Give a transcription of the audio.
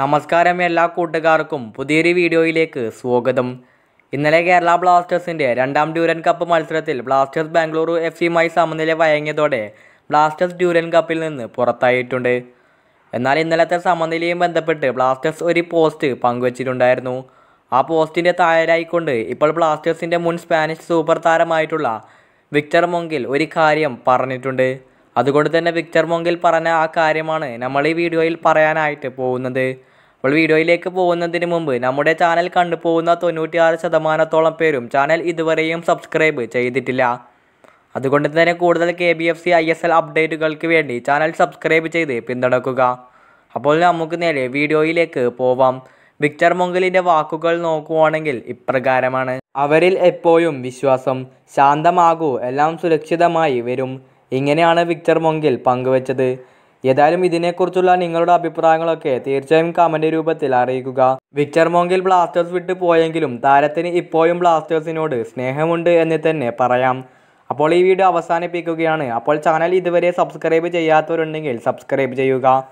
നമസ്കാരം എല്ലാ കൂട്ടുകാർക്കും പുതിയൊരു വീഡിയോയിലേക്ക് സ്വാഗതം ഇന്നലെ കേരള ബ്ലാസ്റ്റേഴ്സിൻ്റെ രണ്ടാം ഡ്യൂരൻ കപ്പ് മത്സരത്തിൽ ബ്ലാസ്റ്റേഴ്സ് ബാംഗ്ലൂരു എഫ് സിയുമായി സമനില വഴങ്ങിയതോടെ ബ്ലാസ്റ്റേഴ്സ് ഡ്യൂരൻ കപ്പിൽ നിന്ന് പുറത്തായിട്ടുണ്ട് എന്നാൽ ഇന്നലത്തെ സമനിലയും ബന്ധപ്പെട്ട് ബ്ലാസ്റ്റേഴ്സ് ഒരു പോസ്റ്റ് പങ്കുവച്ചിട്ടുണ്ടായിരുന്നു ആ പോസ്റ്റിൻ്റെ താഴെയായിക്കൊണ്ട് ഇപ്പോൾ ബ്ലാസ്റ്റേഴ്സിൻ്റെ മുൻ സ്പാനിഷ് സൂപ്പർ താരമായിട്ടുള്ള വിക്ടർ മൊങ്കിൽ ഒരു കാര്യം പറഞ്ഞിട്ടുണ്ട് അതുകൊണ്ട് തന്നെ വിക്ടർ മോങ്കിൽ പറഞ്ഞ ആ കാര്യമാണ് നമ്മൾ ഈ വീഡിയോയിൽ പറയാനായിട്ട് പോകുന്നത് അപ്പോൾ വീഡിയോയിലേക്ക് പോകുന്നതിന് മുമ്പ് നമ്മുടെ ചാനൽ കണ്ടു പോകുന്ന തൊണ്ണൂറ്റിയാറ് ശതമാനത്തോളം പേരും ചാനൽ ഇതുവരെയും സബ്സ്ക്രൈബ് ചെയ്തിട്ടില്ല അതുകൊണ്ട് തന്നെ കൂടുതൽ K B F C I S L അപ്ഡേറ്റുകൾക്ക് വേണ്ടി ചാനൽ സബ്സ്ക്രൈബ് ചെയ്ത് പിന്തുണക്കുക അപ്പോൾ നമുക്ക് നേരെ വീഡിയോയിലേക്ക് പോവാം വിക്ടർ മൊങ്കലിൻ്റെ വാക്കുകൾ നോക്കുവാണെങ്കിൽ ഇപ്രകാരമാണ് അവരിൽ എപ്പോഴും വിശ്വാസം ശാന്തമാകൂ എല്ലാം സുരക്ഷിതമായി വരും ഇങ്ങനെയാണ് വിക്ടർ മൊങ്കിൽ പങ്കുവച്ചത് ഏതായാലും ഇതിനെക്കുറിച്ചുള്ള നിങ്ങളുടെ അഭിപ്രായങ്ങളൊക്കെ തീർച്ചയായും കമൻ്റ് രൂപത്തിൽ അറിയിക്കുക വിക്ടർ മോങ്കിൽ ബ്ലാസ്റ്റേഴ്സ് വിട്ടു പോയെങ്കിലും താരത്തിന് ഇപ്പോഴും ബ്ലാസ്റ്റേഴ്സിനോട് സ്നേഹമുണ്ട് എന്ന് തന്നെ പറയാം അപ്പോൾ ഈ വീഡിയോ അവസാനിപ്പിക്കുകയാണ് അപ്പോൾ ചാനൽ ഇതുവരെ സബ്സ്ക്രൈബ് ചെയ്യാത്തവരുണ്ടെങ്കിൽ സബ്സ്ക്രൈബ് ചെയ്യുക